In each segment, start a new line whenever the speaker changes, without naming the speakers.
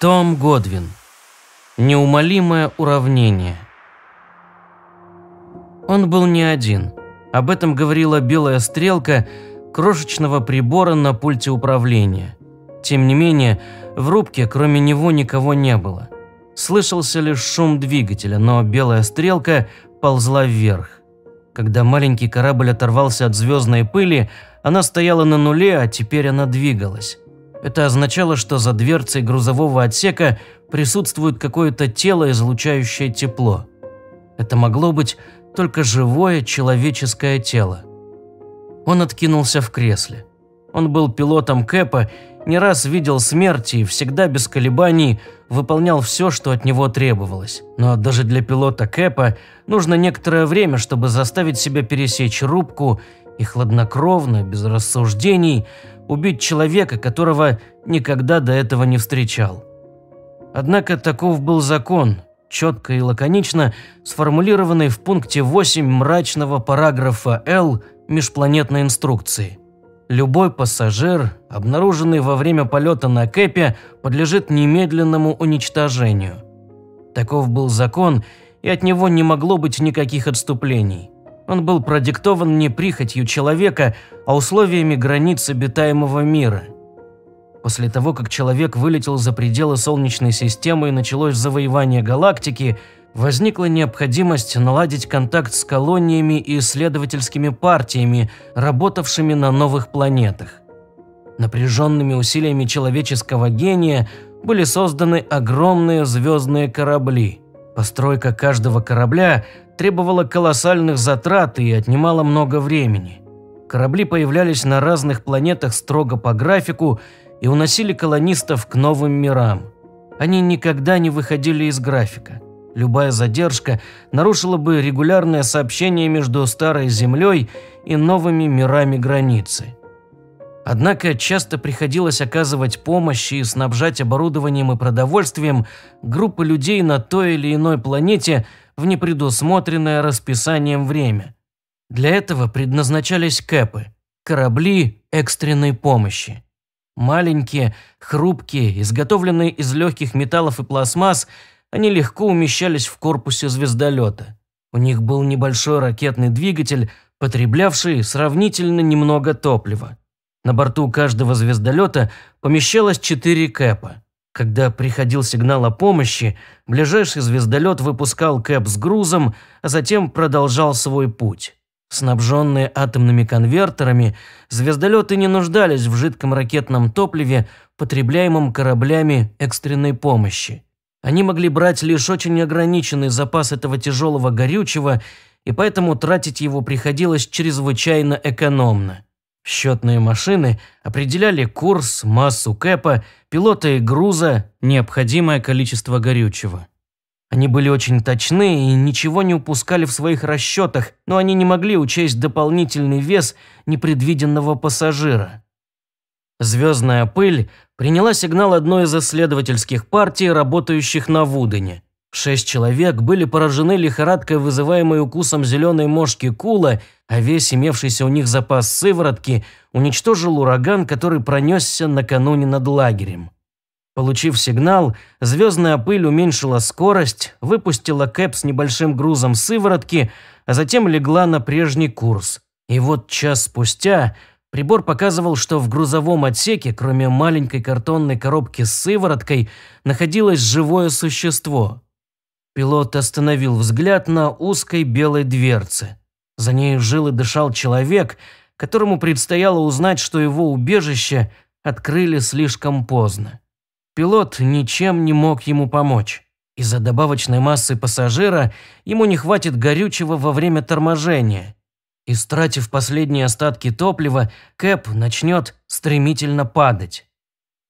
Том Годвин. Неумолимое уравнение. Он был не один. Об этом говорила белая стрелка крошечного прибора на пульте управления. Тем не менее, в рубке кроме него никого не было. Слышался лишь шум двигателя, но белая стрелка ползла вверх. Когда маленький корабль оторвался от звездной пыли, она стояла на нуле, а теперь она двигалась. Это означало, что за дверцей грузового отсека присутствует какое-то тело, излучающее тепло. Это могло быть только живое человеческое тело. Он откинулся в кресле. Он был пилотом Кэпа, не раз видел смерти и всегда без колебаний выполнял все, что от него требовалось. Но даже для пилота Кэпа нужно некоторое время, чтобы заставить себя пересечь рубку и хладнокровно, без рассуждений, убить человека, которого никогда до этого не встречал. Однако таков был закон, четко и лаконично сформулированный в пункте 8 мрачного параграфа «Л» межпланетной инструкции. Любой пассажир, обнаруженный во время полета на Кэпе, подлежит немедленному уничтожению. Таков был закон, и от него не могло быть никаких отступлений. Он был продиктован не прихотью человека, а условиями границ обитаемого мира. После того, как человек вылетел за пределы Солнечной системы и началось завоевание галактики, возникла необходимость наладить контакт с колониями и исследовательскими партиями, работавшими на новых планетах. Напряженными усилиями человеческого гения были созданы огромные звездные корабли. Постройка каждого корабля Требовало колоссальных затрат и отнимало много времени. Корабли появлялись на разных планетах строго по графику и уносили колонистов к новым мирам. Они никогда не выходили из графика. Любая задержка нарушила бы регулярное сообщение между Старой Землей и новыми мирами границы. Однако часто приходилось оказывать помощь и снабжать оборудованием и продовольствием группы людей на той или иной планете в непредусмотренное расписанием время. Для этого предназначались кэпы – корабли экстренной помощи. Маленькие, хрупкие, изготовленные из легких металлов и пластмасс, они легко умещались в корпусе звездолета. У них был небольшой ракетный двигатель, потреблявший сравнительно немного топлива. На борту каждого звездолета помещалось четыре кэпа. Когда приходил сигнал о помощи, ближайший звездолет выпускал кэп с грузом, а затем продолжал свой путь. Снабженные атомными конвертерами, звездолеты не нуждались в жидком ракетном топливе, потребляемом кораблями экстренной помощи. Они могли брать лишь очень ограниченный запас этого тяжелого горючего, и поэтому тратить его приходилось чрезвычайно экономно. Счетные машины определяли курс, массу кэпа, пилота и груза, необходимое количество горючего. Они были очень точны и ничего не упускали в своих расчетах, но они не могли учесть дополнительный вес непредвиденного пассажира. Звездная пыль приняла сигнал одной из исследовательских партий, работающих на Вудене. Шесть человек были поражены лихорадкой, вызываемой укусом зеленой мошки Кула, а весь имевшийся у них запас сыворотки уничтожил ураган, который пронесся накануне над лагерем. Получив сигнал, звездная пыль уменьшила скорость, выпустила Кэп с небольшим грузом сыворотки, а затем легла на прежний курс. И вот час спустя Прибор показывал, что в грузовом отсеке, кроме маленькой картонной коробки с сывороткой, находилось живое существо. Пилот остановил взгляд на узкой белой дверце. За ней жил и дышал человек, которому предстояло узнать, что его убежище открыли слишком поздно. Пилот ничем не мог ему помочь. Из-за добавочной массы пассажира ему не хватит горючего во время торможения. Истратив последние остатки топлива, Кэп начнет стремительно падать.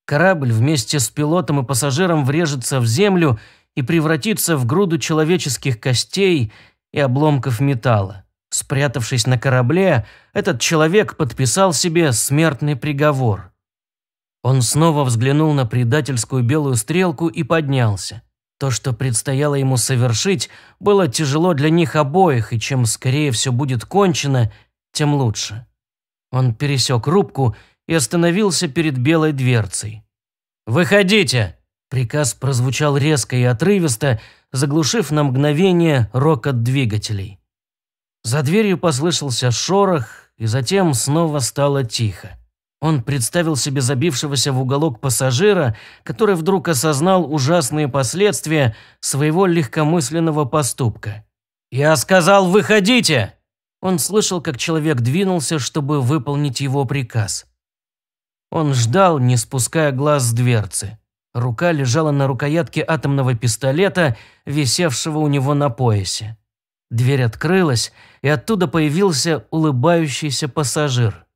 Корабль вместе с пилотом и пассажиром врежется в землю и превратиться в груду человеческих костей и обломков металла. Спрятавшись на корабле, этот человек подписал себе смертный приговор. Он снова взглянул на предательскую белую стрелку и поднялся. То, что предстояло ему совершить, было тяжело для них обоих, и чем скорее все будет кончено, тем лучше. Он пересек рубку и остановился перед белой дверцей. «Выходите!» Приказ прозвучал резко и отрывисто, заглушив на мгновение рокот двигателей. За дверью послышался шорох, и затем снова стало тихо. Он представил себе забившегося в уголок пассажира, который вдруг осознал ужасные последствия своего легкомысленного поступка. «Я сказал, выходите!» Он слышал, как человек двинулся, чтобы выполнить его приказ. Он ждал, не спуская глаз с дверцы. Рука лежала на рукоятке атомного пистолета, висевшего у него на поясе. Дверь открылась, и оттуда появился улыбающийся пассажир.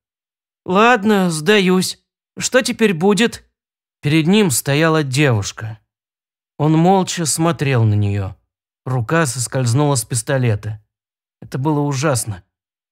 «Ладно, сдаюсь. Что теперь будет?» Перед ним стояла девушка. Он молча смотрел на нее. Рука соскользнула с пистолета. Это было ужасно.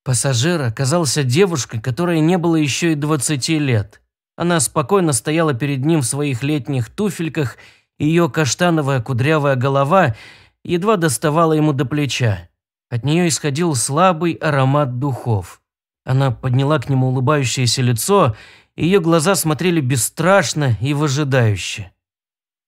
Пассажир оказался девушкой, которой не было еще и двадцати лет. Она спокойно стояла перед ним в своих летних туфельках, ее каштановая кудрявая голова едва доставала ему до плеча. От нее исходил слабый аромат духов. Она подняла к нему улыбающееся лицо, ее глаза смотрели бесстрашно и выжидающе.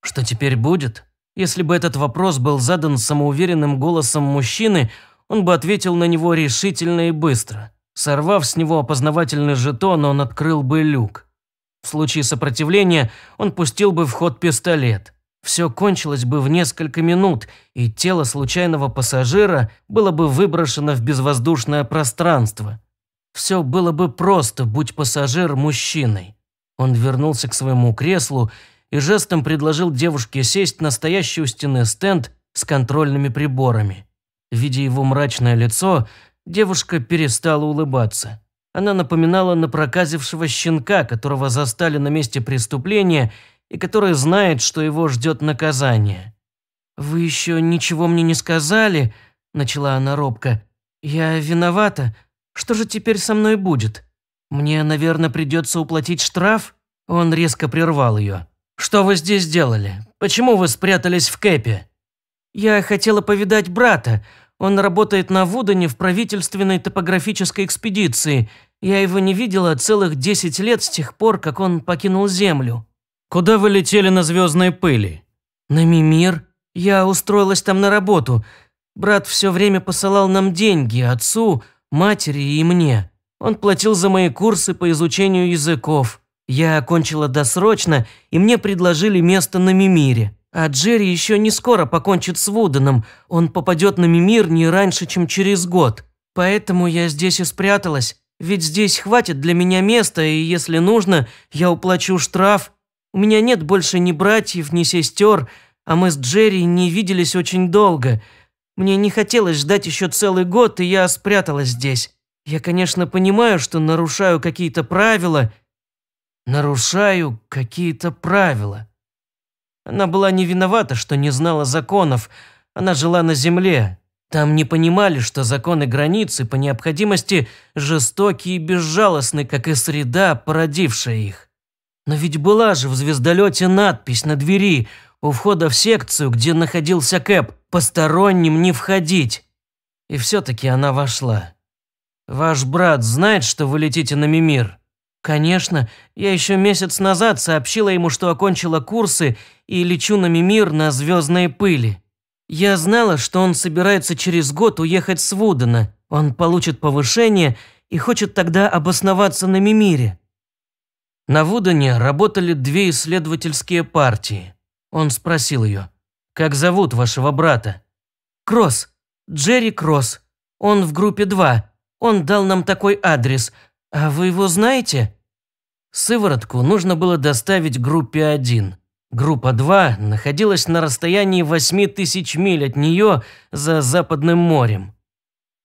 Что теперь будет? Если бы этот вопрос был задан самоуверенным голосом мужчины, он бы ответил на него решительно и быстро. Сорвав с него опознавательный жетон, он открыл бы люк. В случае сопротивления он пустил бы в ход пистолет. Все кончилось бы в несколько минут, и тело случайного пассажира было бы выброшено в безвоздушное пространство. Все было бы просто, будь пассажир мужчиной. Он вернулся к своему креслу и жестом предложил девушке сесть на стоящий у стены стенд с контрольными приборами. Видя его мрачное лицо, девушка перестала улыбаться. Она напоминала напроказившего щенка, которого застали на месте преступления и который знает, что его ждет наказание. «Вы еще ничего мне не сказали», – начала она робко. «Я виновата. Что же теперь со мной будет? Мне, наверное, придется уплатить штраф?» Он резко прервал ее. «Что вы здесь делали? Почему вы спрятались в Кэпе?» «Я хотела повидать брата. Он работает на Вудане в правительственной топографической экспедиции. Я его не видела целых 10 лет с тех пор, как он покинул Землю. Куда вы летели на звездной пыли? На Мимир. Я устроилась там на работу. Брат все время посылал нам деньги, отцу, матери и мне. Он платил за мои курсы по изучению языков. Я окончила досрочно, и мне предложили место на Мимире. А Джерри еще не скоро покончит с Вуденом. Он попадет на Мимир не раньше, чем через год. Поэтому я здесь и спряталась. Ведь здесь хватит для меня места, и если нужно, я уплачу штраф. У меня нет больше ни братьев, ни сестер, а мы с Джерри не виделись очень долго. Мне не хотелось ждать еще целый год, и я спряталась здесь. Я, конечно, понимаю, что нарушаю какие-то правила. Нарушаю какие-то правила. Она была не виновата, что не знала законов. Она жила на земле, там не понимали, что законы границы по необходимости жестоки и безжалостны, как и среда, породившая их. Но ведь была же в звездолете надпись на двери у входа в секцию, где находился Кэп «Посторонним не входить». И все-таки она вошла. «Ваш брат знает, что вы летите на Мимир?» «Конечно. Я еще месяц назад сообщила ему, что окончила курсы и лечу на Мимир на звездные пыли». Я знала, что он собирается через год уехать с Вудена. Он получит повышение и хочет тогда обосноваться на Мимире. На Вудене работали две исследовательские партии. Он спросил ее, «Как зовут вашего брата?» «Кросс. Джерри Кросс. Он в группе 2. Он дал нам такой адрес. А вы его знаете?» Сыворотку нужно было доставить группе 1. Группа 2 находилась на расстоянии 8 тысяч миль от нее за Западным морем.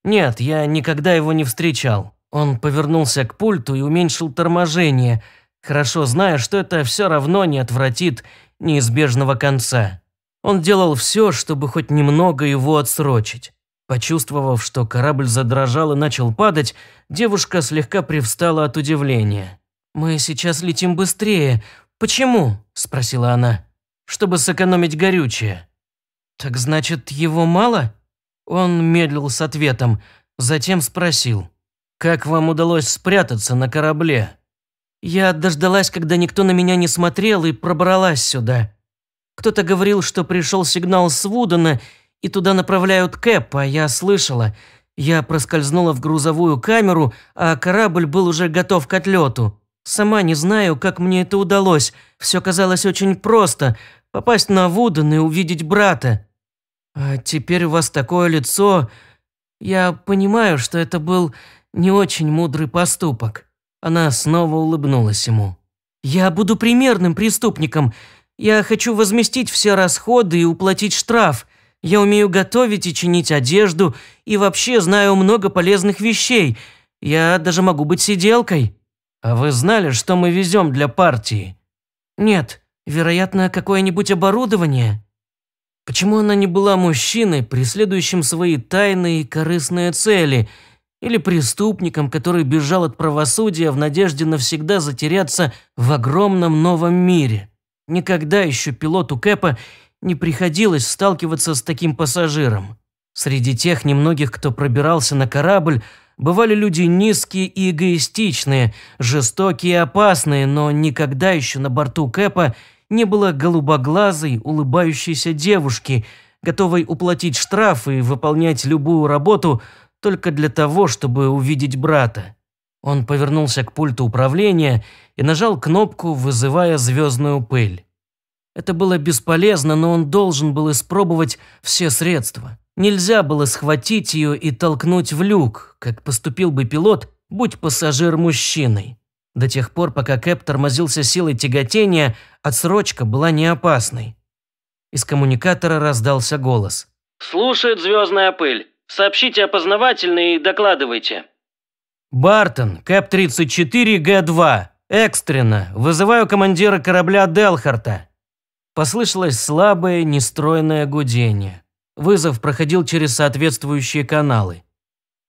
Нет, я никогда его не встречал. Он повернулся к пульту и уменьшил торможение, хорошо зная, что это все равно не отвратит неизбежного конца. Он делал все, чтобы хоть немного его отсрочить. Почувствовав, что корабль задрожал и начал падать, девушка слегка привстала от удивления. «Мы сейчас летим быстрее, «Почему?» – спросила она. «Чтобы сэкономить горючее». «Так значит, его мало?» Он медлил с ответом, затем спросил. «Как вам удалось спрятаться на корабле?» «Я дождалась, когда никто на меня не смотрел, и пробралась сюда. Кто-то говорил, что пришел сигнал с Вудена, и туда направляют Кэп, а я слышала. Я проскользнула в грузовую камеру, а корабль был уже готов к отлету. Сама не знаю, как мне это удалось. Все казалось очень просто. Попасть на Вуден и увидеть брата. А теперь у вас такое лицо. Я понимаю, что это был не очень мудрый поступок. Она снова улыбнулась ему. Я буду примерным преступником. Я хочу возместить все расходы и уплатить штраф. Я умею готовить и чинить одежду и вообще знаю много полезных вещей. Я даже могу быть сиделкой. «А вы знали, что мы везем для партии?» «Нет, вероятно, какое-нибудь оборудование». Почему она не была мужчиной, преследующим свои тайные и корыстные цели, или преступником, который бежал от правосудия в надежде навсегда затеряться в огромном новом мире? Никогда еще пилоту Кэпа не приходилось сталкиваться с таким пассажиром. Среди тех немногих, кто пробирался на корабль, Бывали люди низкие и эгоистичные, жестокие и опасные, но никогда еще на борту Кэпа не было голубоглазой, улыбающейся девушки, готовой уплатить штраф и выполнять любую работу только для того, чтобы увидеть брата. Он повернулся к пульту управления и нажал кнопку, вызывая звездную пыль. Это было бесполезно, но он должен был испробовать все средства. Нельзя было схватить ее и толкнуть в люк, как поступил бы пилот, будь пассажир мужчиной. До тех пор, пока Кэп тормозился силой тяготения, отсрочка была неопасной. Из коммуникатора раздался голос. «Слушает звездная пыль. Сообщите опознавательный и докладывайте». «Бартон, Кэп-34, Г-2. Экстренно. Вызываю командира корабля Делхарта». Послышалось слабое, нестройное гудение. Вызов проходил через соответствующие каналы.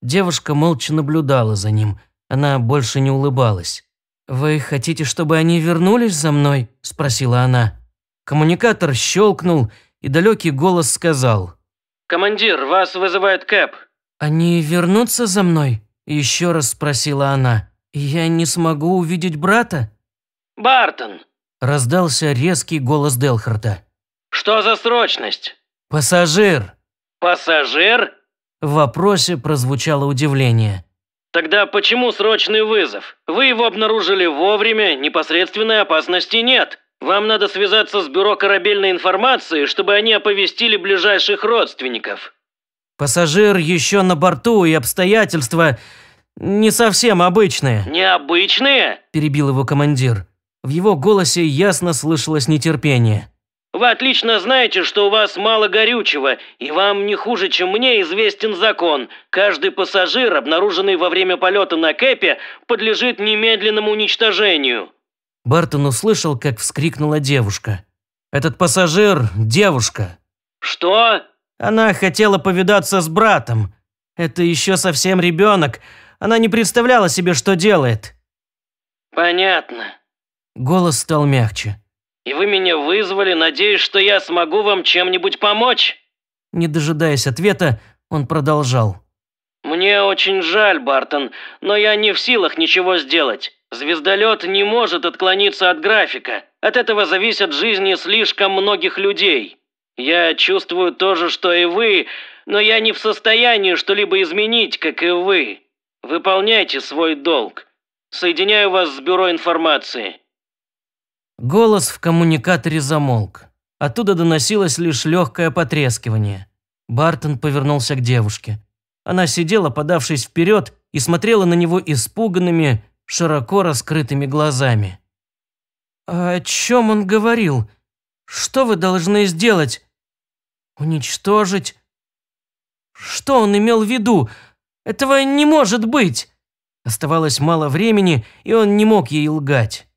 Девушка молча наблюдала за ним. Она больше не улыбалась. «Вы хотите, чтобы они вернулись за мной?» – спросила она. Коммуникатор щелкнул, и далекий голос сказал. «Командир, вас вызывает Кэп». «Они вернутся за мной?» – еще раз спросила она. «Я не смогу увидеть брата?» «Бартон», – раздался резкий голос Делхарта. «Что за срочность?» «Пассажир!» «Пассажир?» В вопросе прозвучало удивление. «Тогда почему срочный вызов? Вы его обнаружили вовремя, непосредственной опасности нет. Вам надо связаться с бюро корабельной информации, чтобы они оповестили ближайших родственников». «Пассажир еще на борту, и обстоятельства не совсем обычные». «Необычные?» – перебил его командир. В его голосе ясно слышалось нетерпение. Вы отлично знаете, что у вас мало горючего, и вам не хуже, чем мне, известен закон. Каждый пассажир, обнаруженный во время полета на Кэпе, подлежит немедленному уничтожению». Бартон услышал, как вскрикнула девушка. «Этот пассажир – девушка». «Что?» «Она хотела повидаться с братом. Это еще совсем ребенок. Она не представляла себе, что делает». «Понятно». Голос стал мягче. И вы меня вызвали, надеясь, что я смогу вам чем-нибудь помочь?» Не дожидаясь ответа, он продолжал. «Мне очень жаль, Бартон, но я не в силах ничего сделать. Звездолет не может отклониться от графика. От этого зависят жизни слишком многих людей. Я чувствую то же, что и вы, но я не в состоянии что-либо изменить, как и вы. Выполняйте свой долг. Соединяю вас с бюро информации». Голос в коммуникаторе замолк. Оттуда доносилось лишь легкое потрескивание. Бартон повернулся к девушке. Она сидела, подавшись вперед, и смотрела на него испуганными, широко раскрытыми глазами. «А «О чем он говорил? Что вы должны сделать? Уничтожить? Что он имел в виду? Этого не может быть!» Оставалось мало времени, и он не мог ей лгать.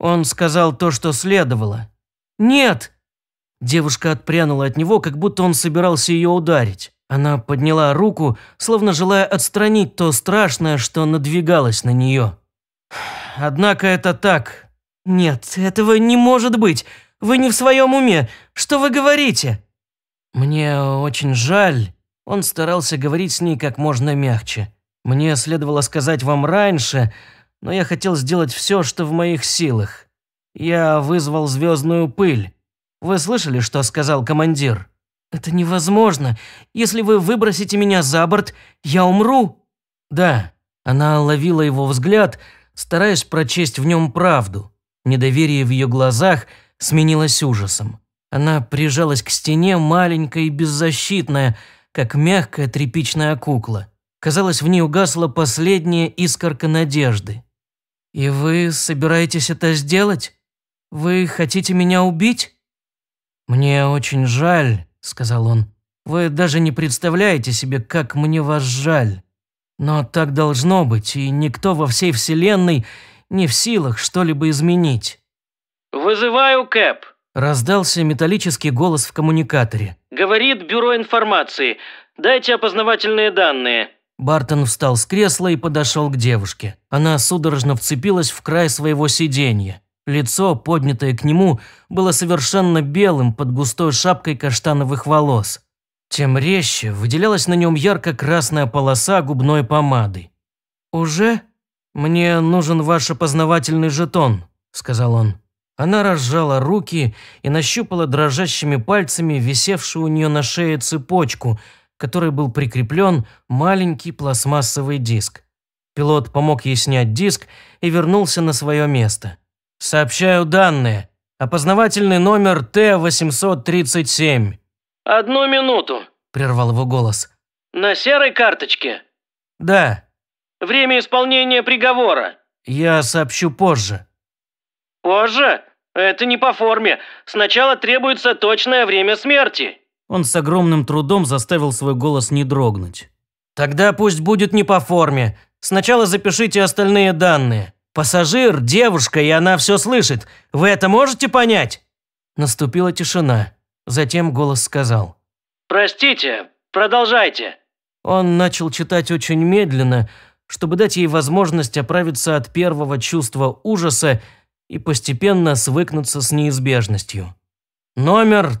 Он сказал то, что следовало. «Нет!» Девушка отпрянула от него, как будто он собирался ее ударить. Она подняла руку, словно желая отстранить то страшное, что надвигалось на нее. «Однако это так». «Нет, этого не может быть. Вы не в своем уме. Что вы говорите?» «Мне очень жаль». Он старался говорить с ней как можно мягче. «Мне следовало сказать вам раньше, но я хотел сделать все, что в моих силах. Я вызвал звездную пыль. Вы слышали, что сказал командир? Это невозможно. Если вы выбросите меня за борт, я умру. Да, она ловила его взгляд, стараясь прочесть в нем правду. Недоверие в ее глазах сменилось ужасом. Она прижалась к стене, маленькая и беззащитная, как мягкая тряпичная кукла. Казалось, в ней угасла последняя искорка надежды. «И вы собираетесь это сделать? Вы хотите меня убить?» «Мне очень жаль», – сказал он. «Вы даже не представляете себе, как мне вас жаль. Но так должно быть, и никто во всей вселенной не в силах что-либо изменить». «Вызываю Кэп», – раздался металлический голос в коммуникаторе. «Говорит Бюро информации. Дайте опознавательные данные». Бартон встал с кресла и подошел к девушке. Она судорожно вцепилась в край своего сиденья. Лицо, поднятое к нему, было совершенно белым под густой шапкой каштановых волос. Тем резче выделялась на нем ярко-красная полоса губной помады. «Уже? Мне нужен ваш опознавательный жетон», – сказал он. Она разжала руки и нащупала дрожащими пальцами висевшую у нее на шее цепочку – которой был прикреплен маленький пластмассовый диск. Пилот помог ей снять диск и вернулся на свое место. «Сообщаю данные. Опознавательный номер Т-837». «Одну минуту», – прервал его голос. «На серой карточке?» «Да». «Время исполнения приговора?» «Я сообщу позже». «Позже? Это не по форме. Сначала требуется точное время смерти». Он с огромным трудом заставил свой голос не дрогнуть. «Тогда пусть будет не по форме. Сначала запишите остальные данные. Пассажир, девушка, и она все слышит. Вы это можете понять?» Наступила тишина. Затем голос сказал. «Простите, продолжайте». Он начал читать очень медленно, чтобы дать ей возможность оправиться от первого чувства ужаса и постепенно свыкнуться с неизбежностью. Номер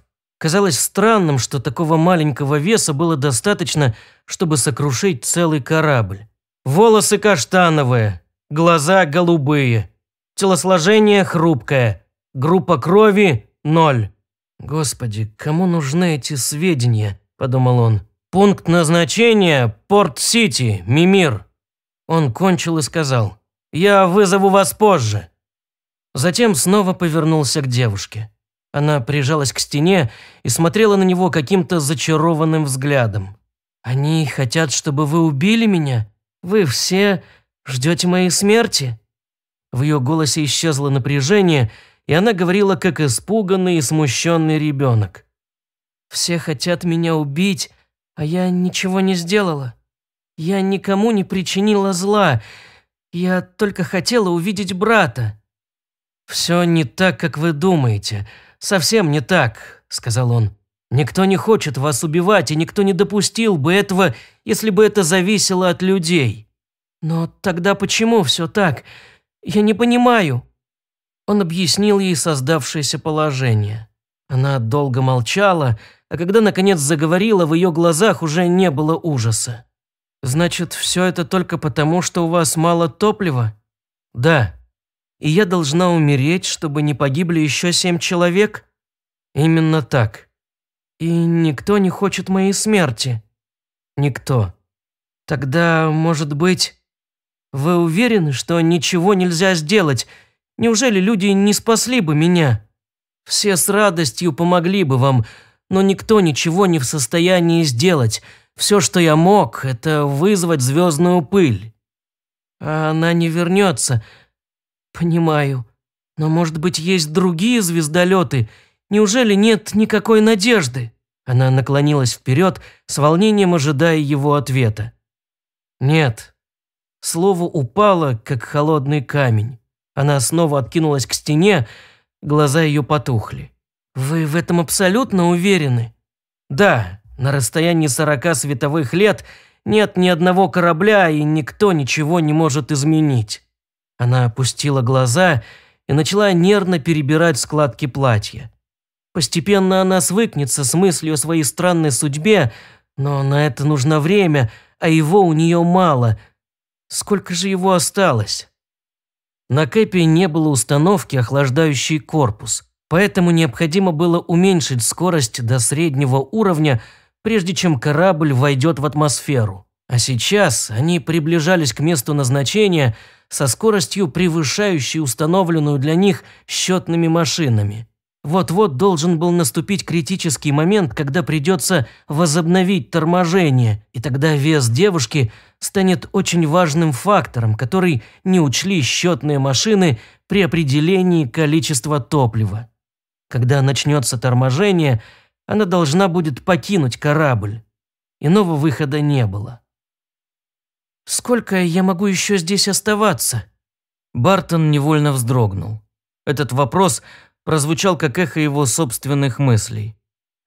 Казалось странным, что такого маленького веса было достаточно, чтобы сокрушить целый корабль. Волосы каштановые, глаза голубые, телосложение хрупкое, группа крови – ноль. «Господи, кому нужны эти сведения?» – подумал он. «Пункт назначения – Порт-Сити, Мимир». Он кончил и сказал, «Я вызову вас позже». Затем снова повернулся к девушке. Она прижалась к стене и смотрела на него каким-то зачарованным взглядом. «Они хотят, чтобы вы убили меня? Вы все ждете моей смерти?» В ее голосе исчезло напряжение, и она говорила, как испуганный и смущенный ребенок. «Все хотят меня убить, а я ничего не сделала. Я никому не причинила зла. Я только хотела увидеть брата». «Все не так, как вы думаете», «Совсем не так», – сказал он. «Никто не хочет вас убивать, и никто не допустил бы этого, если бы это зависело от людей». «Но тогда почему все так? Я не понимаю». Он объяснил ей создавшееся положение. Она долго молчала, а когда наконец заговорила, в ее глазах уже не было ужаса. «Значит, все это только потому, что у вас мало топлива?» «Да», и я должна умереть, чтобы не погибли еще семь человек? Именно так. И никто не хочет моей смерти. Никто. Тогда, может быть... Вы уверены, что ничего нельзя сделать? Неужели люди не спасли бы меня? Все с радостью помогли бы вам, но никто ничего не в состоянии сделать. Все, что я мог, это вызвать звездную пыль. А она не вернется, — «Понимаю. Но, может быть, есть другие звездолеты? Неужели нет никакой надежды?» Она наклонилась вперед, с волнением ожидая его ответа. «Нет». Слово упало, как холодный камень. Она снова откинулась к стене, глаза ее потухли. «Вы в этом абсолютно уверены?» «Да, на расстоянии сорока световых лет нет ни одного корабля, и никто ничего не может изменить». Она опустила глаза и начала нервно перебирать складки платья. Постепенно она свыкнется с мыслью о своей странной судьбе, но на это нужно время, а его у нее мало. Сколько же его осталось? На Кэпе не было установки, охлаждающей корпус, поэтому необходимо было уменьшить скорость до среднего уровня, прежде чем корабль войдет в атмосферу. А сейчас они приближались к месту назначения со скоростью, превышающей установленную для них счетными машинами. Вот-вот должен был наступить критический момент, когда придется возобновить торможение, и тогда вес девушки станет очень важным фактором, который не учли счетные машины при определении количества топлива. Когда начнется торможение, она должна будет покинуть корабль. Иного выхода не было. Сколько я могу еще здесь оставаться? Бартон невольно вздрогнул. Этот вопрос прозвучал как эхо его собственных мыслей.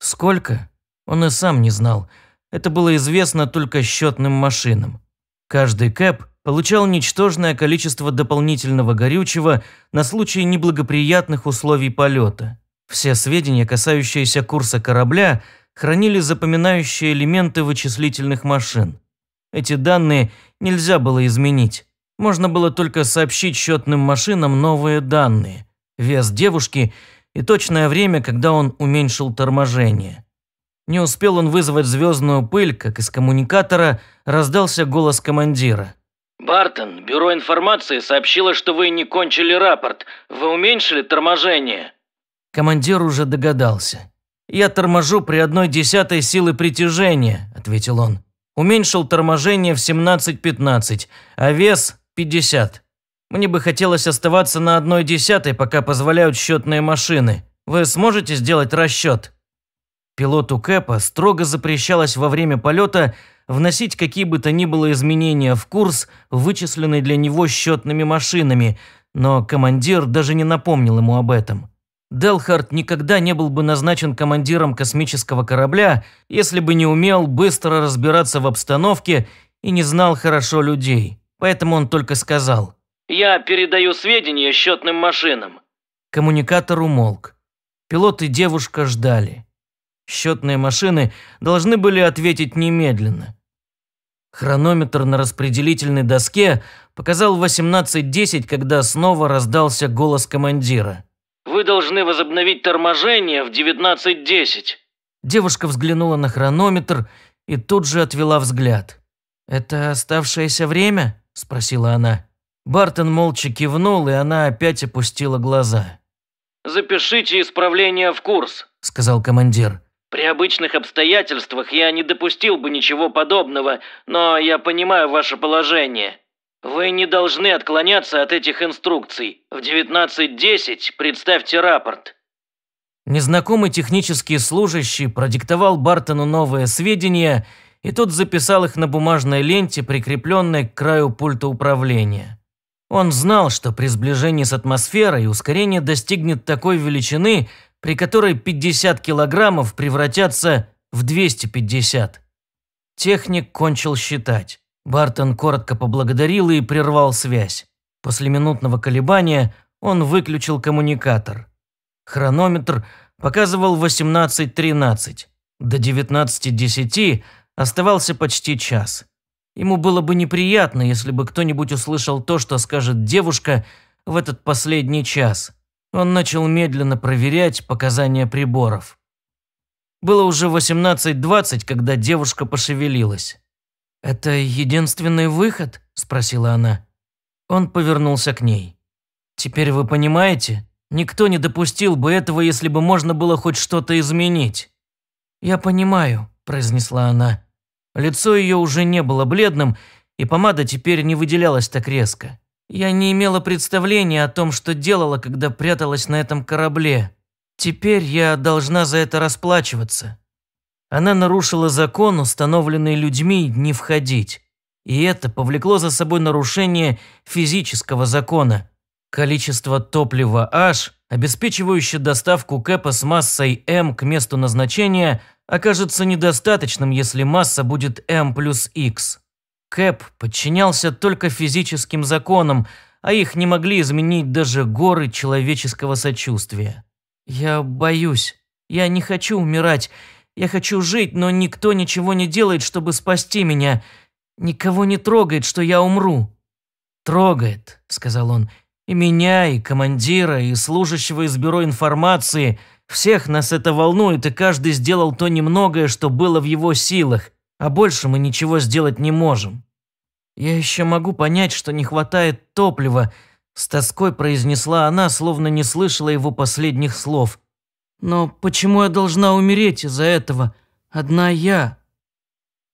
Сколько? Он и сам не знал. Это было известно только счетным машинам. Каждый кэп получал ничтожное количество дополнительного горючего на случай неблагоприятных условий полета. Все сведения, касающиеся курса корабля, хранили запоминающие элементы вычислительных машин. Эти данные нельзя было изменить. Можно было только сообщить счетным машинам новые данные. Вес девушки и точное время, когда он уменьшил торможение. Не успел он вызвать звездную пыль, как из коммуникатора раздался голос командира. «Бартон, бюро информации сообщило, что вы не кончили рапорт. Вы уменьшили торможение?» Командир уже догадался. «Я торможу при одной десятой силы притяжения», – ответил он. Уменьшил торможение в 17-15, а вес 50. Мне бы хотелось оставаться на одной десятой, пока позволяют счетные машины. Вы сможете сделать расчет? Пилоту Кэпа строго запрещалось во время полета вносить какие бы то ни было изменения в курс, вычисленный для него счетными машинами, но командир даже не напомнил ему об этом. Делхард никогда не был бы назначен командиром космического корабля, если бы не умел быстро разбираться в обстановке и не знал хорошо людей. Поэтому он только сказал «Я передаю сведения счетным машинам». Коммуникатор умолк. Пилот и девушка ждали. Счетные машины должны были ответить немедленно. Хронометр на распределительной доске показал 18.10, когда снова раздался голос командира. Вы должны возобновить торможение в 19.10». Девушка взглянула на хронометр и тут же отвела взгляд. «Это оставшееся время?» – спросила она. Бартон молча кивнул, и она опять опустила глаза. «Запишите исправление в курс», – сказал командир. «При обычных обстоятельствах я не допустил бы ничего подобного, но я понимаю ваше положение. Вы не должны отклоняться от этих инструкций. В 19.10 представьте рапорт. Незнакомый технический служащий продиктовал Бартону новые сведения, и тот записал их на бумажной ленте, прикрепленной к краю пульта управления. Он знал, что при сближении с атмосферой ускорение достигнет такой величины, при которой 50 килограммов превратятся в 250. Техник кончил считать. Бартон коротко поблагодарил и прервал связь. После минутного колебания он выключил коммуникатор. Хронометр показывал 18.13. До 19.10 оставался почти час. Ему было бы неприятно, если бы кто-нибудь услышал то, что скажет девушка в этот последний час. Он начал медленно проверять показания приборов. Было уже 18.20, когда девушка пошевелилась. «Это единственный выход?» – спросила она. Он повернулся к ней. «Теперь вы понимаете, никто не допустил бы этого, если бы можно было хоть что-то изменить». «Я понимаю», – произнесла она. Лицо ее уже не было бледным, и помада теперь не выделялась так резко. Я не имела представления о том, что делала, когда пряталась на этом корабле. Теперь я должна за это расплачиваться. Она нарушила закон, установленный людьми «не входить». И это повлекло за собой нарушение физического закона. Количество топлива H, обеспечивающее доставку Кэпа с массой m к месту назначения, окажется недостаточным, если масса будет m плюс x. Кэп подчинялся только физическим законам, а их не могли изменить даже горы человеческого сочувствия. «Я боюсь. Я не хочу умирать. Я хочу жить, но никто ничего не делает, чтобы спасти меня. Никого не трогает, что я умру». «Трогает», — сказал он. «И меня, и командира, и служащего из бюро информации. Всех нас это волнует, и каждый сделал то немногое, что было в его силах. А больше мы ничего сделать не можем». «Я еще могу понять, что не хватает топлива», — с тоской произнесла она, словно не слышала его последних слов. Но почему я должна умереть из-за этого? Одна я.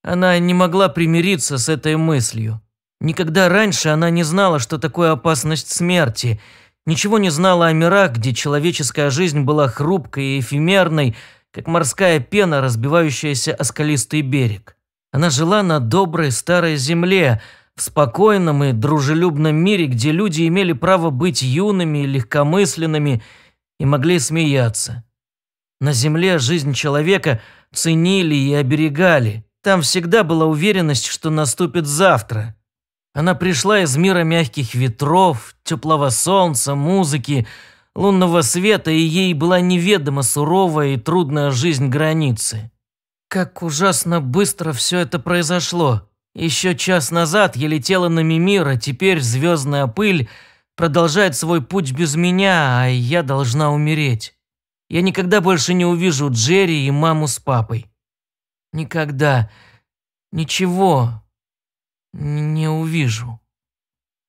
Она не могла примириться с этой мыслью. Никогда раньше она не знала, что такое опасность смерти. Ничего не знала о мирах, где человеческая жизнь была хрупкой и эфемерной, как морская пена, разбивающаяся о скалистый берег. Она жила на доброй старой земле, в спокойном и дружелюбном мире, где люди имели право быть юными и легкомысленными и могли смеяться. На земле жизнь человека ценили и оберегали. Там всегда была уверенность, что наступит завтра. Она пришла из мира мягких ветров, теплого солнца, музыки, лунного света, и ей была неведома суровая и трудная жизнь границы. Как ужасно быстро все это произошло. Еще час назад я летела на Мимир, а теперь звездная пыль продолжает свой путь без меня, а я должна умереть. Я никогда больше не увижу Джерри и маму с папой. Никогда. Ничего. Не увижу.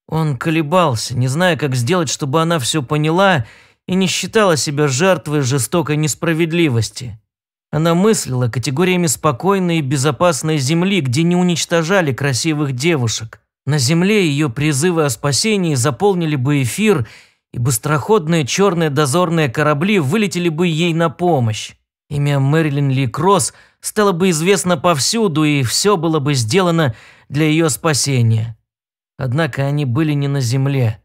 Он колебался, не зная, как сделать, чтобы она все поняла и не считала себя жертвой жестокой несправедливости. Она мыслила категориями спокойной и безопасной земли, где не уничтожали красивых девушек. На земле ее призывы о спасении заполнили бы эфир – и быстроходные черные дозорные корабли вылетели бы ей на помощь. Имя Мэрилин Ли Кросс стало бы известно повсюду, и все было бы сделано для ее спасения. Однако они были не на земле.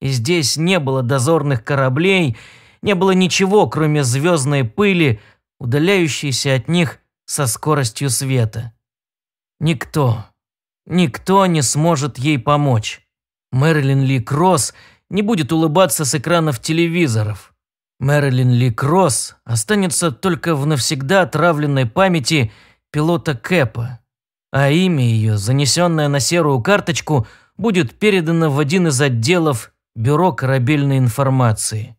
И здесь не было дозорных кораблей, не было ничего, кроме звездной пыли, удаляющейся от них со скоростью света. Никто, никто не сможет ей помочь. Мэрилин Ли Кросс – не будет улыбаться с экранов телевизоров. Мэрилин Ли Кросс останется только в навсегда отравленной памяти пилота Кэпа, а имя ее, занесенное на серую карточку, будет передано в один из отделов Бюро корабельной информации.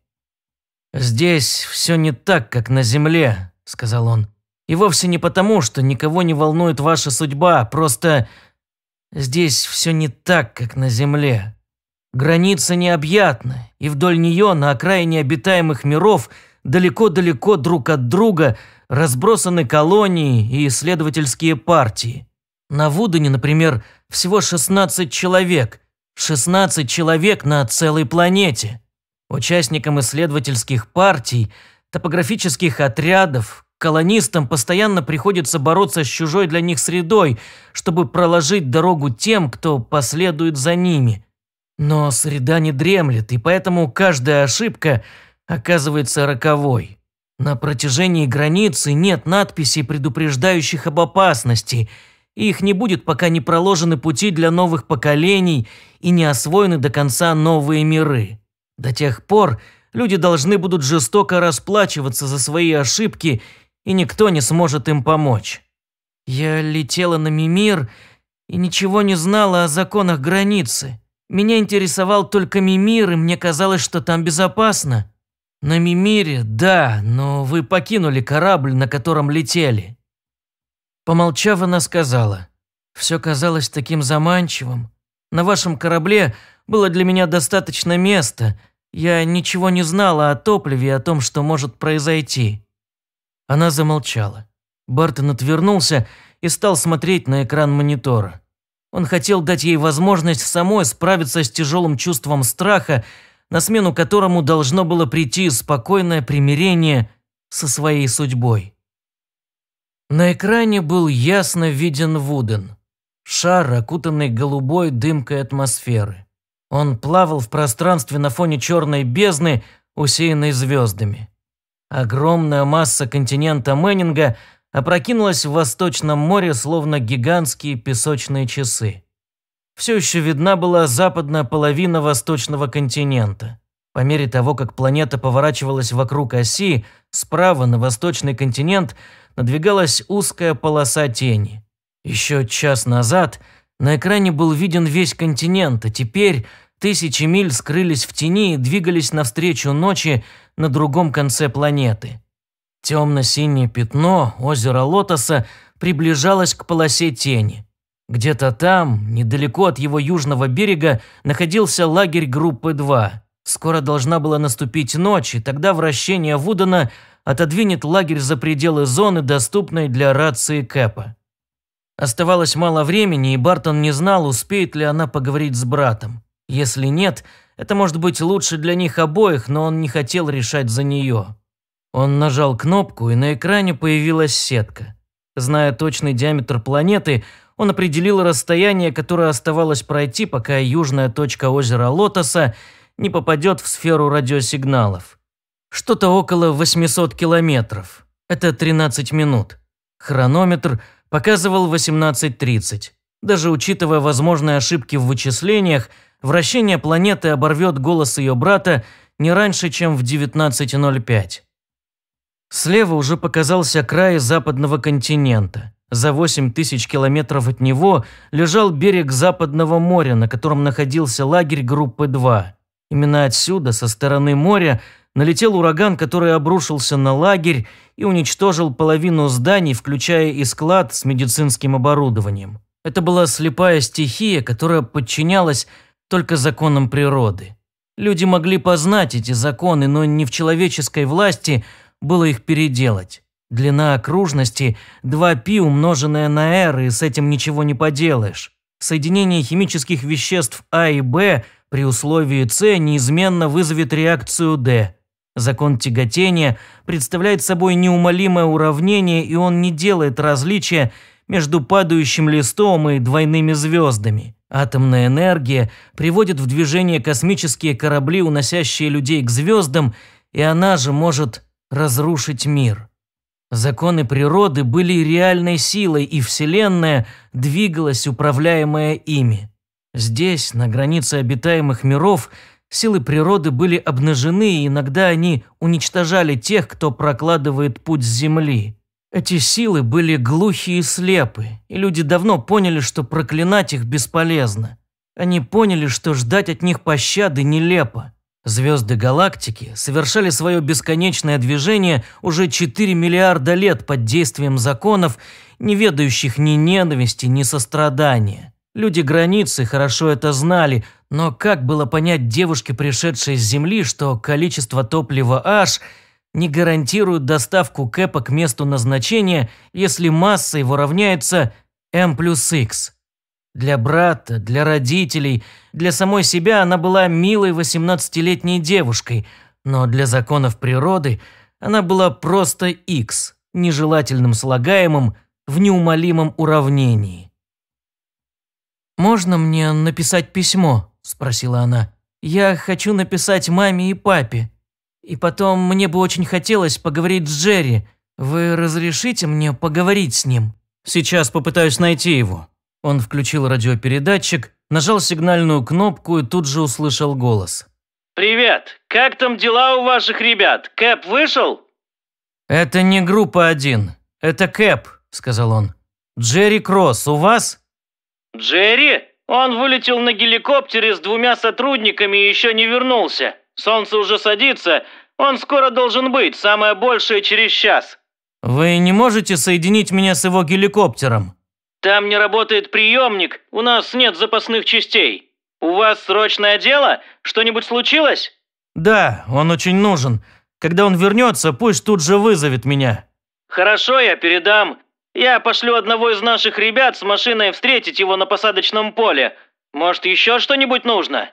«Здесь все не так, как на Земле», – сказал он. «И вовсе не потому, что никого не волнует ваша судьба, просто здесь все не так, как на Земле». Граница необъятна, и вдоль нее, на окраине обитаемых миров, далеко-далеко друг от друга разбросаны колонии и исследовательские партии. На Вудене, например, всего 16 человек. 16 человек на целой планете. Участникам исследовательских партий, топографических отрядов, колонистам постоянно приходится бороться с чужой для них средой, чтобы проложить дорогу тем, кто последует за ними – но среда не дремлет, и поэтому каждая ошибка оказывается роковой. На протяжении границы нет надписей, предупреждающих об опасности, и их не будет, пока не проложены пути для новых поколений и не освоены до конца новые миры. До тех пор люди должны будут жестоко расплачиваться за свои ошибки, и никто не сможет им помочь. Я летела на Мимир и ничего не знала о законах границы. Меня интересовал только Мимир, и мне казалось, что там безопасно. На Мимире, да, но вы покинули корабль, на котором летели. Помолчав, она сказала. Все казалось таким заманчивым. На вашем корабле было для меня достаточно места. Я ничего не знала о топливе и о том, что может произойти. Она замолчала. Бартон отвернулся и стал смотреть на экран монитора. Он хотел дать ей возможность самой справиться с тяжелым чувством страха, на смену которому должно было прийти спокойное примирение со своей судьбой. На экране был ясно виден Вуден, шар, окутанный голубой дымкой атмосферы. Он плавал в пространстве на фоне черной бездны, усеянной звездами. Огромная масса континента Мэннинга – опрокинулась в Восточном море, словно гигантские песочные часы. Все еще видна была западная половина Восточного континента. По мере того, как планета поворачивалась вокруг оси, справа на Восточный континент надвигалась узкая полоса тени. Еще час назад на экране был виден весь континент, а теперь тысячи миль скрылись в тени и двигались навстречу ночи на другом конце планеты. Темно-синее пятно озера Лотоса приближалось к полосе тени. Где-то там, недалеко от его южного берега, находился лагерь группы 2. Скоро должна была наступить ночь, и тогда вращение Вудена отодвинет лагерь за пределы зоны, доступной для рации Кэпа. Оставалось мало времени, и Бартон не знал, успеет ли она поговорить с братом. Если нет, это может быть лучше для них обоих, но он не хотел решать за нее. Он нажал кнопку, и на экране появилась сетка. Зная точный диаметр планеты, он определил расстояние, которое оставалось пройти, пока южная точка озера Лотоса не попадет в сферу радиосигналов. Что-то около 800 километров. Это 13 минут. Хронометр показывал 18.30. Даже учитывая возможные ошибки в вычислениях, вращение планеты оборвет голос ее брата не раньше, чем в 19.05. Слева уже показался край западного континента. За 8 тысяч километров от него лежал берег Западного моря, на котором находился лагерь группы 2. Именно отсюда, со стороны моря, налетел ураган, который обрушился на лагерь и уничтожил половину зданий, включая и склад с медицинским оборудованием. Это была слепая стихия, которая подчинялась только законам природы. Люди могли познать эти законы, но не в человеческой власти – было их переделать. Длина окружности – 2π, умноженная на r, и с этим ничего не поделаешь. Соединение химических веществ А и Б при условии С неизменно вызовет реакцию D. Закон тяготения представляет собой неумолимое уравнение, и он не делает различия между падающим листом и двойными звездами. Атомная энергия приводит в движение космические корабли, уносящие людей к звездам, и она же может разрушить мир. Законы природы были реальной силой, и Вселенная двигалась, управляемая ими. Здесь, на границе обитаемых миров, силы природы были обнажены, и иногда они уничтожали тех, кто прокладывает путь с Земли. Эти силы были глухи и слепы, и люди давно поняли, что проклинать их бесполезно. Они поняли, что ждать от них пощады нелепо. Звезды галактики совершали свое бесконечное движение уже 4 миллиарда лет под действием законов, не ведающих ни ненависти, ни сострадания. Люди границы хорошо это знали, но как было понять девушке, пришедшей с Земли, что количество топлива H не гарантирует доставку Кэпа к месту назначения, если масса его равняется m плюс x? Для брата, для родителей, для самой себя она была милой 18-летней девушкой, но для законов природы она была просто X, нежелательным слагаемым в неумолимом уравнении. «Можно мне написать письмо?» – спросила она. «Я хочу написать маме и папе. И потом мне бы очень хотелось поговорить с Джерри. Вы разрешите мне поговорить с ним?» «Сейчас попытаюсь найти его», он включил радиопередатчик, нажал сигнальную кнопку и тут же услышал голос. «Привет! Как там дела у ваших ребят? Кэп вышел?» «Это не группа один. Это Кэп», – сказал он. «Джерри Кросс у вас?» «Джерри? Он вылетел на геликоптере с двумя сотрудниками и еще не вернулся. Солнце уже садится. Он скоро должен быть, самое большее через час». «Вы не можете соединить меня с его геликоптером?» Там не работает приемник, у нас нет запасных частей. У вас срочное дело? Что-нибудь случилось?» «Да, он очень нужен. Когда он вернется, пусть тут же вызовет меня». «Хорошо, я передам. Я пошлю одного из наших ребят с машиной встретить его на посадочном поле. Может, еще что-нибудь нужно?»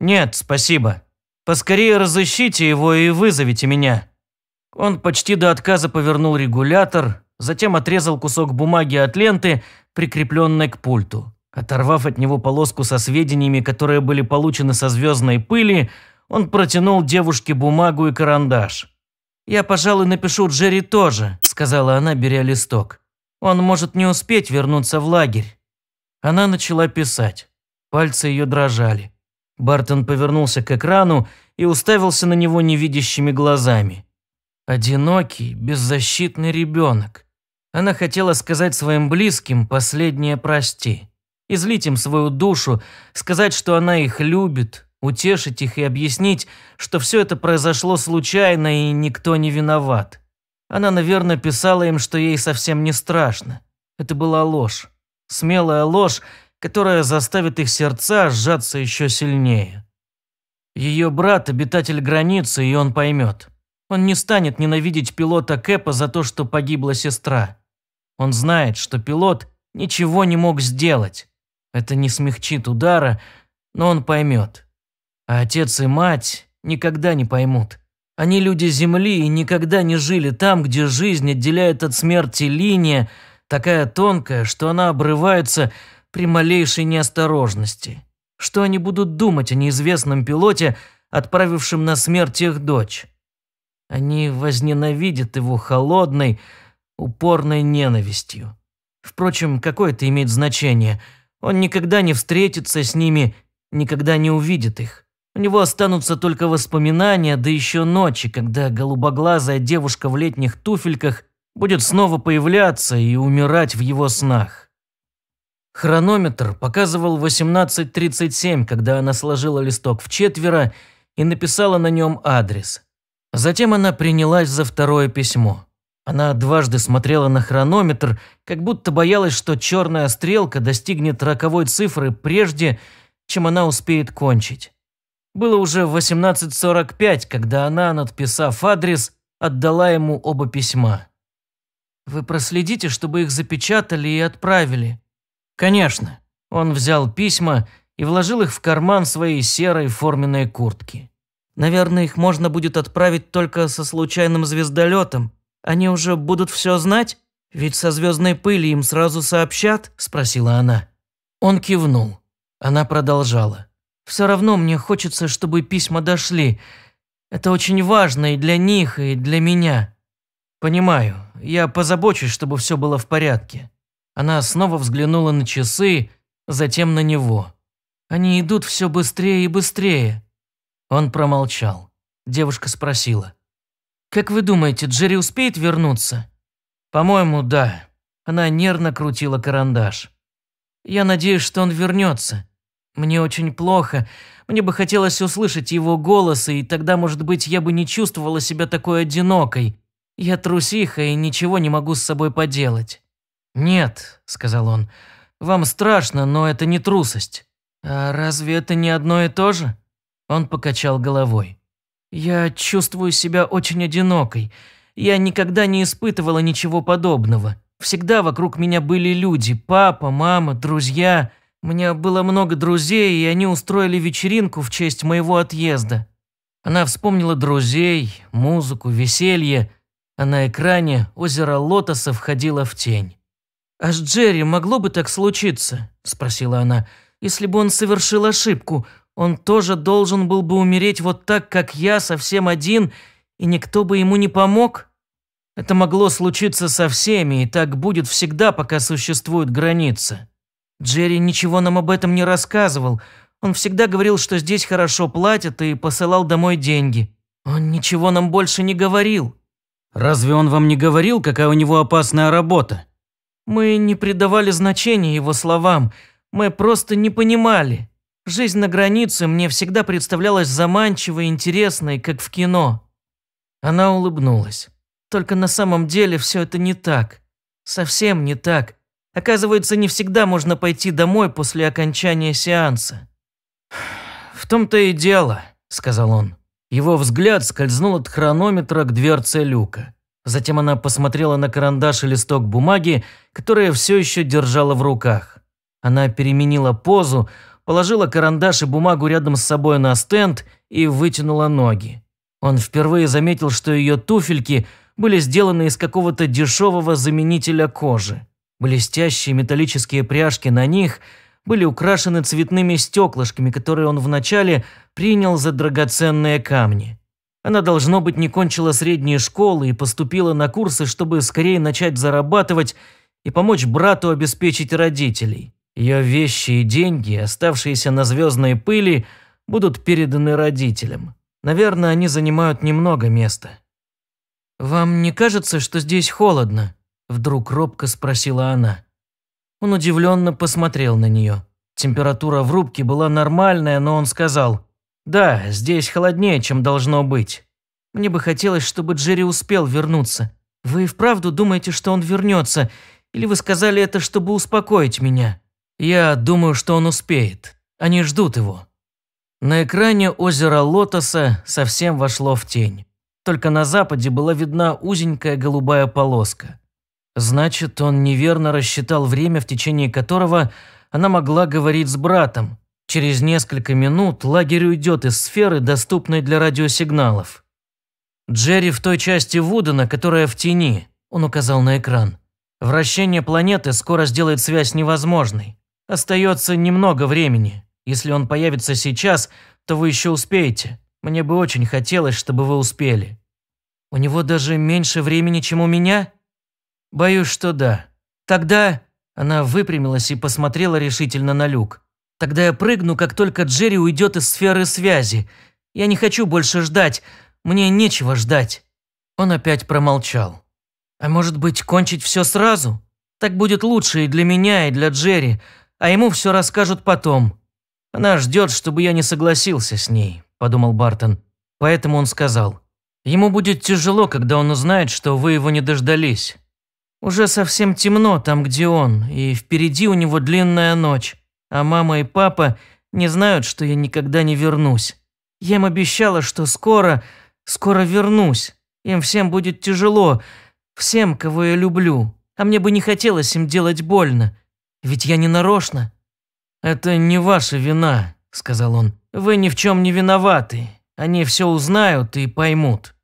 «Нет, спасибо. Поскорее разыщите его и вызовите меня». Он почти до отказа повернул регулятор, затем отрезал кусок бумаги от ленты, прикрепленной к пульту. Оторвав от него полоску со сведениями, которые были получены со звездной пыли, он протянул девушке бумагу и карандаш. «Я, пожалуй, напишу Джерри тоже», – сказала она, беря листок. «Он может не успеть вернуться в лагерь». Она начала писать. Пальцы ее дрожали. Бартон повернулся к экрану и уставился на него невидящими глазами. «Одинокий, беззащитный ребенок. Она хотела сказать своим близким последнее «прости», излить им свою душу, сказать, что она их любит, утешить их и объяснить, что все это произошло случайно и никто не виноват. Она, наверное, писала им, что ей совсем не страшно. Это была ложь. Смелая ложь, которая заставит их сердца сжаться еще сильнее. Ее брат – обитатель границы, и он поймет. Он не станет ненавидеть пилота Кэпа за то, что погибла сестра. Он знает, что пилот ничего не мог сделать. Это не смягчит удара, но он поймет. А отец и мать никогда не поймут. Они люди Земли и никогда не жили там, где жизнь отделяет от смерти линия, такая тонкая, что она обрывается при малейшей неосторожности. Что они будут думать о неизвестном пилоте, отправившем на смерть их дочь? Они возненавидят его холодной, упорной ненавистью. Впрочем, какое это имеет значение? Он никогда не встретится с ними, никогда не увидит их. У него останутся только воспоминания, да еще ночи, когда голубоглазая девушка в летних туфельках будет снова появляться и умирать в его снах. Хронометр показывал 18.37, когда она сложила листок в четверо и написала на нем адрес. Затем она принялась за второе письмо. Она дважды смотрела на хронометр, как будто боялась, что черная стрелка достигнет роковой цифры прежде, чем она успеет кончить. Было уже 18.45, когда она, надписав адрес, отдала ему оба письма. «Вы проследите, чтобы их запечатали и отправили». «Конечно». Он взял письма и вложил их в карман своей серой форменной куртки. «Наверное, их можно будет отправить только со случайным звездолетом», они уже будут все знать? Ведь со звездной пыли им сразу сообщат?» – спросила она. Он кивнул. Она продолжала. «Все равно мне хочется, чтобы письма дошли. Это очень важно и для них, и для меня. Понимаю, я позабочусь, чтобы все было в порядке». Она снова взглянула на часы, затем на него. «Они идут все быстрее и быстрее». Он промолчал. Девушка спросила. «Как вы думаете, Джерри успеет вернуться?» «По-моему, да». Она нервно крутила карандаш. «Я надеюсь, что он вернется. Мне очень плохо. Мне бы хотелось услышать его голос, и тогда, может быть, я бы не чувствовала себя такой одинокой. Я трусиха и ничего не могу с собой поделать». «Нет», — сказал он, — «вам страшно, но это не трусость». «А разве это не одно и то же?» Он покачал головой. «Я чувствую себя очень одинокой. Я никогда не испытывала ничего подобного. Всегда вокруг меня были люди – папа, мама, друзья. У меня было много друзей, и они устроили вечеринку в честь моего отъезда. Она вспомнила друзей, музыку, веселье, а на экране озеро Лотоса входило в тень. «А с Джерри могло бы так случиться?» – спросила она. «Если бы он совершил ошибку, он тоже должен был бы умереть вот так, как я, совсем один, и никто бы ему не помог? Это могло случиться со всеми, и так будет всегда, пока существуют границы. Джерри ничего нам об этом не рассказывал. Он всегда говорил, что здесь хорошо платят, и посылал домой деньги. Он ничего нам больше не говорил. Разве он вам не говорил, какая у него опасная работа? Мы не придавали значения его словам. Мы просто не понимали. Жизнь на границе мне всегда представлялась заманчивой и интересной, как в кино. Она улыбнулась. Только на самом деле все это не так. Совсем не так. Оказывается, не всегда можно пойти домой после окончания сеанса. «В том-то и дело», – сказал он. Его взгляд скользнул от хронометра к дверце люка. Затем она посмотрела на карандаш и листок бумаги, которые все еще держала в руках. Она переменила позу, положила карандаш и бумагу рядом с собой на стенд и вытянула ноги. Он впервые заметил, что ее туфельки были сделаны из какого-то дешевого заменителя кожи. Блестящие металлические пряжки на них были украшены цветными стеклышками, которые он вначале принял за драгоценные камни. Она, должно быть, не кончила средние школы и поступила на курсы, чтобы скорее начать зарабатывать и помочь брату обеспечить родителей. Ее вещи и деньги, оставшиеся на звездной пыли, будут переданы родителям. Наверное, они занимают немного места. «Вам не кажется, что здесь холодно?» – вдруг робко спросила она. Он удивленно посмотрел на нее. Температура в рубке была нормальная, но он сказал, «Да, здесь холоднее, чем должно быть. Мне бы хотелось, чтобы Джерри успел вернуться. Вы и вправду думаете, что он вернется? Или вы сказали это, чтобы успокоить меня?» Я думаю, что он успеет. Они ждут его. На экране озеро Лотоса совсем вошло в тень. Только на западе была видна узенькая голубая полоска. Значит, он неверно рассчитал время, в течение которого она могла говорить с братом. Через несколько минут лагерь уйдет из сферы, доступной для радиосигналов. Джерри в той части Вудена, которая в тени, он указал на экран. Вращение планеты скоро сделает связь невозможной. Остается немного времени. Если он появится сейчас, то вы еще успеете. Мне бы очень хотелось, чтобы вы успели. У него даже меньше времени, чем у меня? Боюсь, что да. Тогда... Она выпрямилась и посмотрела решительно на люк. Тогда я прыгну, как только Джерри уйдет из сферы связи. Я не хочу больше ждать. Мне нечего ждать. Он опять промолчал. А может быть, кончить все сразу? Так будет лучше и для меня, и для Джерри а ему все расскажут потом. Она ждет, чтобы я не согласился с ней», – подумал Бартон. Поэтому он сказал, «Ему будет тяжело, когда он узнает, что вы его не дождались. Уже совсем темно там, где он, и впереди у него длинная ночь, а мама и папа не знают, что я никогда не вернусь. Я им обещала, что скоро, скоро вернусь. Им всем будет тяжело, всем, кого я люблю, а мне бы не хотелось им делать больно. Ведь я не нарочно». «Это не ваша вина», – сказал он. «Вы ни в чем не виноваты. Они все узнают и поймут».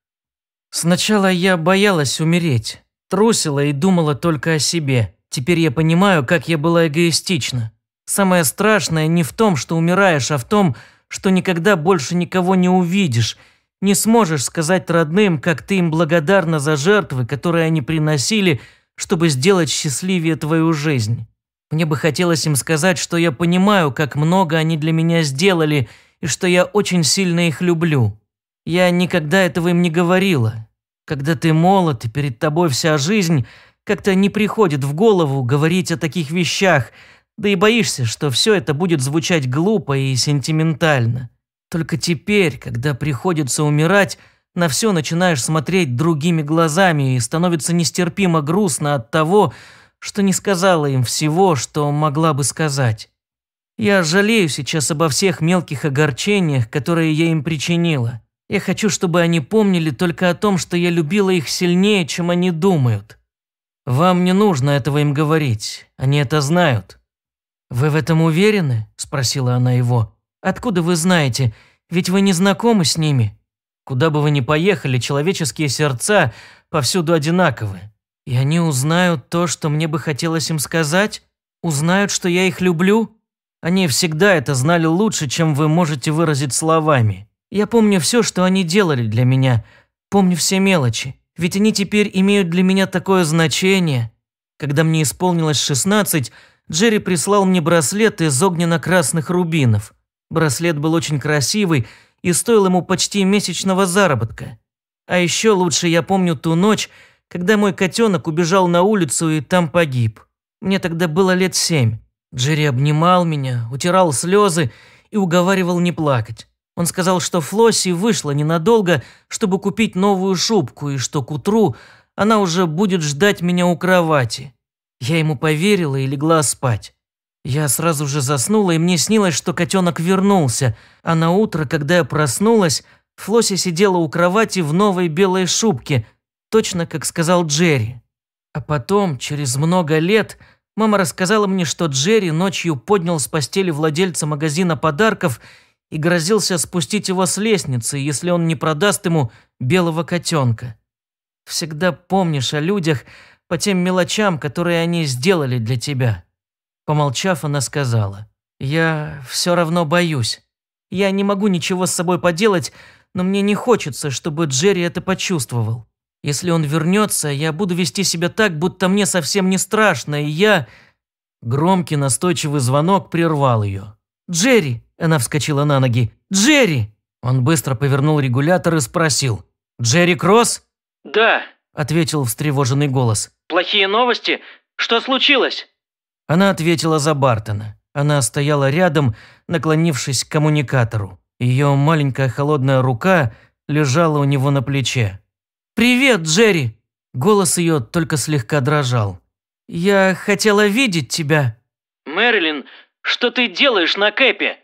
Сначала я боялась умереть, трусила и думала только о себе. Теперь я понимаю, как я была эгоистична. Самое страшное не в том, что умираешь, а в том, что никогда больше никого не увидишь, не сможешь сказать родным, как ты им благодарна за жертвы, которые они приносили, чтобы сделать счастливее твою жизнь. Мне бы хотелось им сказать, что я понимаю, как много они для меня сделали, и что я очень сильно их люблю. Я никогда этого им не говорила. Когда ты молод и перед тобой вся жизнь, как-то не приходит в голову говорить о таких вещах, да и боишься, что все это будет звучать глупо и сентиментально. Только теперь, когда приходится умирать, на все начинаешь смотреть другими глазами и становится нестерпимо грустно от того, что не сказала им всего, что могла бы сказать. Я жалею сейчас обо всех мелких огорчениях, которые я им причинила. Я хочу, чтобы они помнили только о том, что я любила их сильнее, чем они думают. Вам не нужно этого им говорить, они это знают». «Вы в этом уверены?» – спросила она его. «Откуда вы знаете? Ведь вы не знакомы с ними». «Куда бы вы ни поехали, человеческие сердца повсюду одинаковы. И они узнают то, что мне бы хотелось им сказать? Узнают, что я их люблю? Они всегда это знали лучше, чем вы можете выразить словами. Я помню все, что они делали для меня. Помню все мелочи. Ведь они теперь имеют для меня такое значение. Когда мне исполнилось 16, Джерри прислал мне браслет из огненно-красных рубинов. Браслет был очень красивый и стоил ему почти месячного заработка. А еще лучше я помню ту ночь, когда мой котенок убежал на улицу и там погиб. Мне тогда было лет семь. Джерри обнимал меня, утирал слезы и уговаривал не плакать. Он сказал, что Флосси вышла ненадолго, чтобы купить новую шубку, и что к утру она уже будет ждать меня у кровати. Я ему поверила и легла спать. Я сразу же заснула, и мне снилось, что котенок вернулся, а на утро, когда я проснулась, Флосси сидела у кровати в новой белой шубке – точно как сказал Джерри. А потом, через много лет, мама рассказала мне, что Джерри ночью поднял с постели владельца магазина подарков и грозился спустить его с лестницы, если он не продаст ему белого котенка. Всегда помнишь о людях по тем мелочам, которые они сделали для тебя. Помолчав, она сказала, «Я все равно боюсь. Я не могу ничего с собой поделать, но мне не хочется, чтобы Джерри это почувствовал. Если он вернется, я буду вести себя так, будто мне совсем не страшно, и я...» Громкий настойчивый звонок прервал ее. «Джерри!» – она вскочила на ноги. «Джерри!» Он быстро повернул регулятор и спросил. «Джерри Кросс?» «Да», – ответил встревоженный голос. «Плохие новости? Что случилось?» Она ответила за Бартона. Она стояла рядом, наклонившись к коммуникатору. Ее маленькая холодная рука лежала у него на плече. «Привет, Джерри!» Голос ее только слегка дрожал. «Я хотела видеть тебя». «Мэрилин, что ты делаешь на Кэпе?»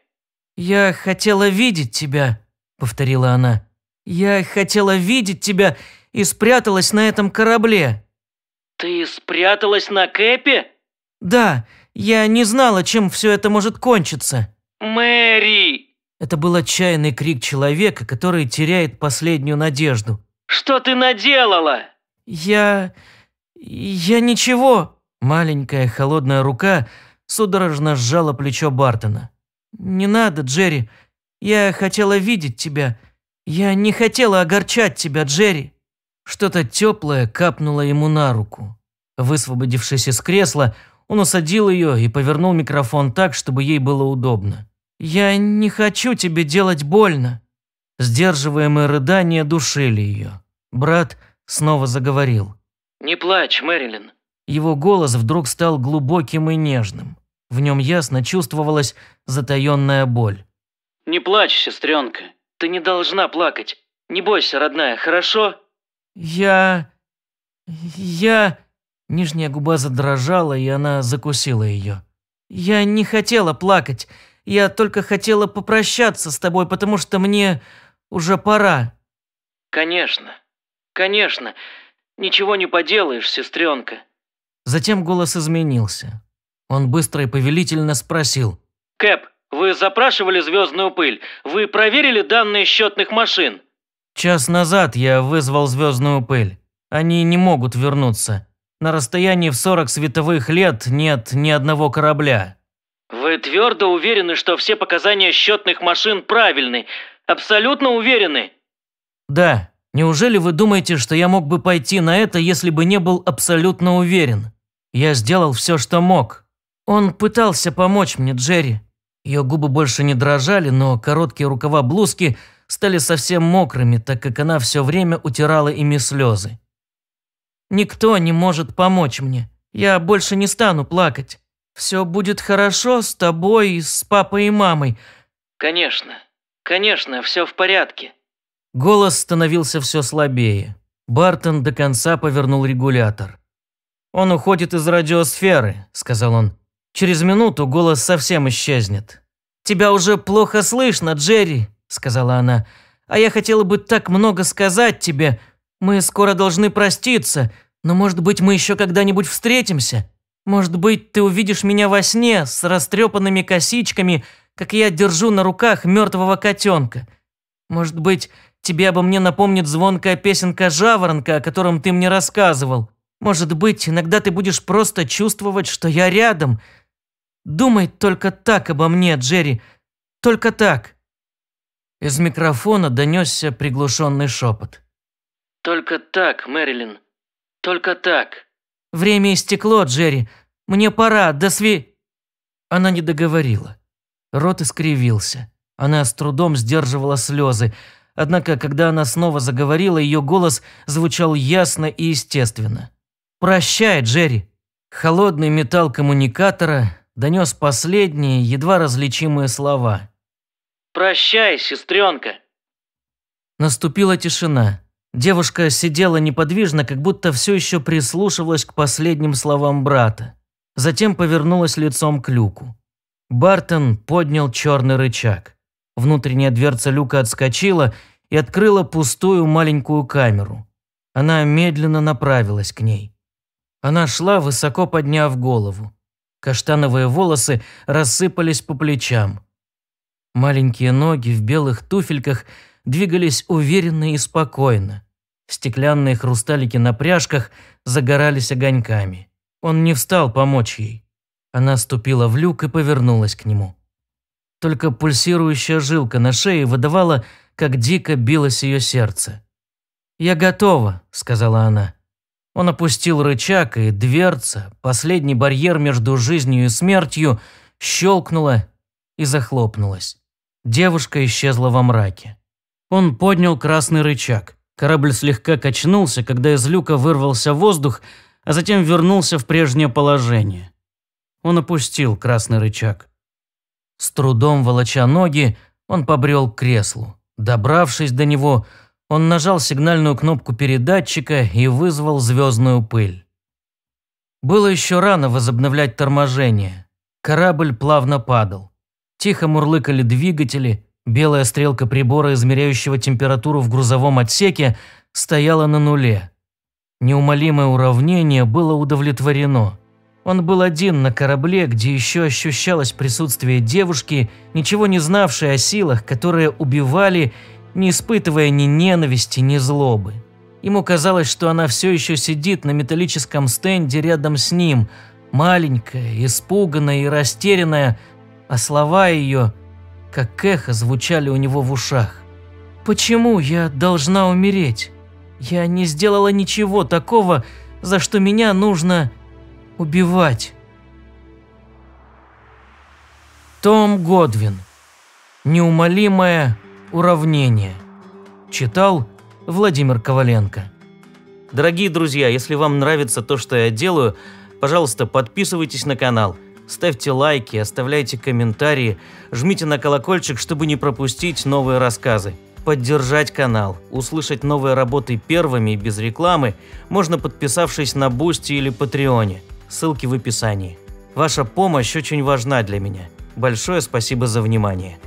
«Я хотела видеть тебя», — повторила она. «Я хотела видеть тебя и спряталась на этом корабле». «Ты спряталась на Кэпе?» «Да, я не знала, чем все это может кончиться». «Мэри!» Это был отчаянный крик человека, который теряет последнюю надежду. Что ты наделала?» «Я... я ничего». Маленькая холодная рука судорожно сжала плечо Бартона. «Не надо, Джерри. Я хотела видеть тебя. Я не хотела огорчать тебя, Джерри». Что-то теплое капнуло ему на руку. Высвободившись из кресла, он усадил ее и повернул микрофон так, чтобы ей было удобно. «Я не хочу тебе делать больно». Сдерживаемые рыдания душили ее. Брат снова заговорил. «Не плачь, Мэрилин». Его голос вдруг стал глубоким и нежным. В нем ясно чувствовалась затаенная боль. «Не плачь, сестренка. Ты не должна плакать. Не бойся, родная, хорошо?» «Я... я...» Нижняя губа задрожала, и она закусила ее. «Я не хотела плакать. Я только хотела попрощаться с тобой, потому что мне... Уже пора». «Конечно, конечно. Ничего не поделаешь, сестренка». Затем голос изменился. Он быстро и повелительно спросил. «Кэп, вы запрашивали звездную пыль? Вы проверили данные счетных машин?» «Час назад я вызвал звездную пыль. Они не могут вернуться. На расстоянии в 40 световых лет нет ни одного корабля». «Вы твердо уверены, что все показания счетных машин правильны? Абсолютно уверены?» «Да. Неужели вы думаете, что я мог бы пойти на это, если бы не был абсолютно уверен? Я сделал все, что мог. Он пытался помочь мне, Джерри. Ее губы больше не дрожали, но короткие рукава блузки стали совсем мокрыми, так как она все время утирала ими слезы. «Никто не может помочь мне. Я больше не стану плакать. Все будет хорошо с тобой, с папой и мамой». «Конечно. «Конечно, все в порядке». Голос становился все слабее. Бартон до конца повернул регулятор. «Он уходит из радиосферы», – сказал он. «Через минуту голос совсем исчезнет». «Тебя уже плохо слышно, Джерри», – сказала она. «А я хотела бы так много сказать тебе. Мы скоро должны проститься, но, может быть, мы еще когда-нибудь встретимся. Может быть, ты увидишь меня во сне с растрепанными косичками – как я держу на руках мертвого котенка. Может быть, тебе обо мне напомнит звонкая песенка «Жаворонка», о котором ты мне рассказывал. Может быть, иногда ты будешь просто чувствовать, что я рядом. Думай только так обо мне, Джерри. Только так». Из микрофона донесся приглушенный шепот. «Только так, Мэрилин. Только так». «Время истекло, Джерри. Мне пора. До сви...» Она не договорила. Рот искривился. Она с трудом сдерживала слезы. Однако, когда она снова заговорила, ее голос звучал ясно и естественно. «Прощай, Джерри!» Холодный металл коммуникатора донес последние, едва различимые слова. «Прощай, сестренка!» Наступила тишина. Девушка сидела неподвижно, как будто все еще прислушивалась к последним словам брата. Затем повернулась лицом к люку. Бартон поднял черный рычаг. Внутренняя дверца люка отскочила и открыла пустую маленькую камеру. Она медленно направилась к ней. Она шла, высоко подняв голову. Каштановые волосы рассыпались по плечам. Маленькие ноги в белых туфельках двигались уверенно и спокойно. Стеклянные хрусталики на пряжках загорались огоньками. Он не встал помочь ей. Она ступила в люк и повернулась к нему. Только пульсирующая жилка на шее выдавала, как дико билось ее сердце. «Я готова», — сказала она. Он опустил рычаг, и дверца, последний барьер между жизнью и смертью, щелкнула и захлопнулась. Девушка исчезла во мраке. Он поднял красный рычаг. Корабль слегка качнулся, когда из люка вырвался воздух, а затем вернулся в прежнее положение. Он опустил красный рычаг. С трудом волоча ноги, он побрел к креслу. Добравшись до него, он нажал сигнальную кнопку передатчика и вызвал звездную пыль. Было еще рано возобновлять торможение. Корабль плавно падал. Тихо мурлыкали двигатели, белая стрелка прибора, измеряющего температуру в грузовом отсеке, стояла на нуле. Неумолимое уравнение было удовлетворено – он был один на корабле, где еще ощущалось присутствие девушки, ничего не знавшей о силах, которые убивали, не испытывая ни ненависти, ни злобы. Ему казалось, что она все еще сидит на металлическом стенде рядом с ним, маленькая, испуганная и растерянная, а слова ее, как эхо, звучали у него в ушах. «Почему я должна умереть? Я не сделала ничего такого, за что меня нужно убивать. Том Годвин. Неумолимое уравнение. Читал Владимир Коваленко. Дорогие друзья, если вам нравится то, что я делаю, пожалуйста, подписывайтесь на канал, ставьте лайки, оставляйте комментарии, жмите на колокольчик, чтобы не пропустить новые рассказы. Поддержать канал, услышать новые работы первыми и без рекламы можно подписавшись на Бусти или Патреоне – ссылки в описании. Ваша помощь очень важна для меня. Большое спасибо за внимание.